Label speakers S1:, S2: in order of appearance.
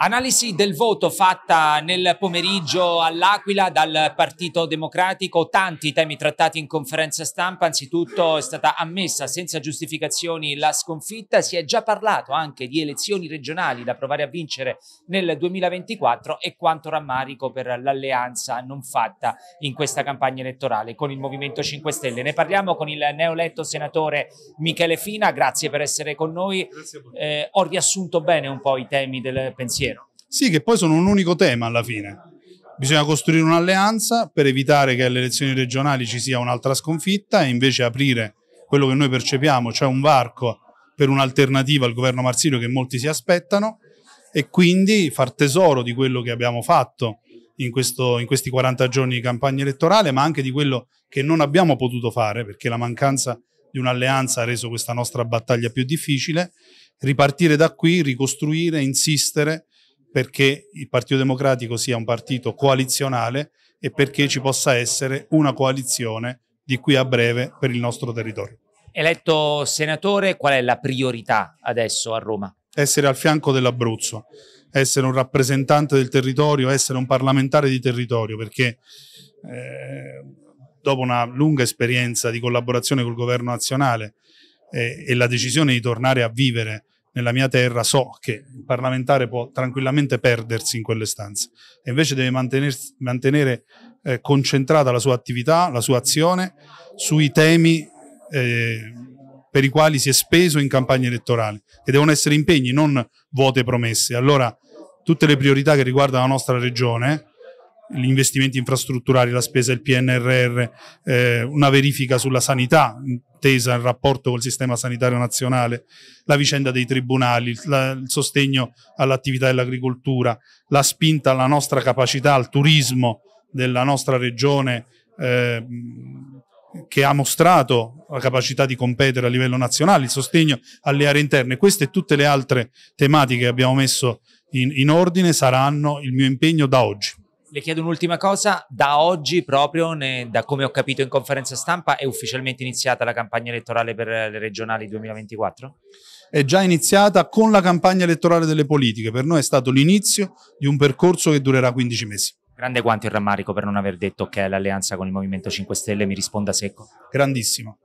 S1: Analisi del voto fatta nel pomeriggio all'Aquila dal Partito Democratico, tanti temi trattati in conferenza stampa, anzitutto è stata ammessa senza giustificazioni la sconfitta, si è già parlato anche di elezioni regionali da provare a vincere nel 2024 e quanto rammarico per l'alleanza non fatta in questa campagna elettorale con il Movimento 5 Stelle. Ne parliamo con il neoletto senatore Michele Fina, grazie per essere con noi. Eh, ho riassunto bene un po' i temi del pensiero pensiero.
S2: Sì, che poi sono un unico tema alla fine. Bisogna costruire un'alleanza per evitare che alle elezioni regionali ci sia un'altra sconfitta e invece aprire quello che noi percepiamo, cioè un varco per un'alternativa al governo Marsilio che molti si aspettano e quindi far tesoro di quello che abbiamo fatto in, questo, in, questi 40 giorni di campagna elettorale, ma anche di quello che non abbiamo potuto fare perché la mancanza di un'alleanza ha reso questa nostra battaglia più difficile ripartire da qui, ricostruire, insistere perché il Partito Democratico sia un partito coalizionale e perché ci possa essere una coalizione di qui a breve per il nostro territorio.
S1: Eletto senatore, qual è la priorità adesso a Roma?
S2: Essere al fianco dell'Abruzzo, essere un rappresentante del territorio, essere un parlamentare di territorio, perché eh, dopo una lunga esperienza di collaborazione col governo nazionale eh, e la decisione di tornare a vivere nella mia terra so che il parlamentare può tranquillamente perdersi in quelle stanze e invece deve mantenere eh, concentrata la sua attività, la sua azione sui temi eh, per i quali si è speso in campagna elettorale, che devono essere impegni, non vuote promesse. Allora tutte le priorità che riguardano la nostra regione, gli investimenti infrastrutturali, la spesa, il PNRR, eh, una verifica sulla sanità, attesa, il rapporto col sistema sanitario nazionale, la vicenda dei tribunali, la, il sostegno all'attività dell'agricoltura, la spinta alla nostra capacità, al turismo della nostra regione eh, che ha mostrato la capacità di competere a livello nazionale, il sostegno alle aree interne. Queste e tutte le altre tematiche che abbiamo messo in, in ordine saranno il mio impegno da oggi.
S1: Le chiedo un'ultima cosa, da oggi proprio, ne, da come ho capito in conferenza stampa, è ufficialmente iniziata la campagna elettorale per le regionali 2024?
S2: È già iniziata con la campagna elettorale delle politiche, per noi è stato l'inizio di un percorso che durerà 15 mesi.
S1: Grande quanto il rammarico per non aver detto che l'alleanza con il Movimento 5 Stelle mi risponda secco. Grandissimo.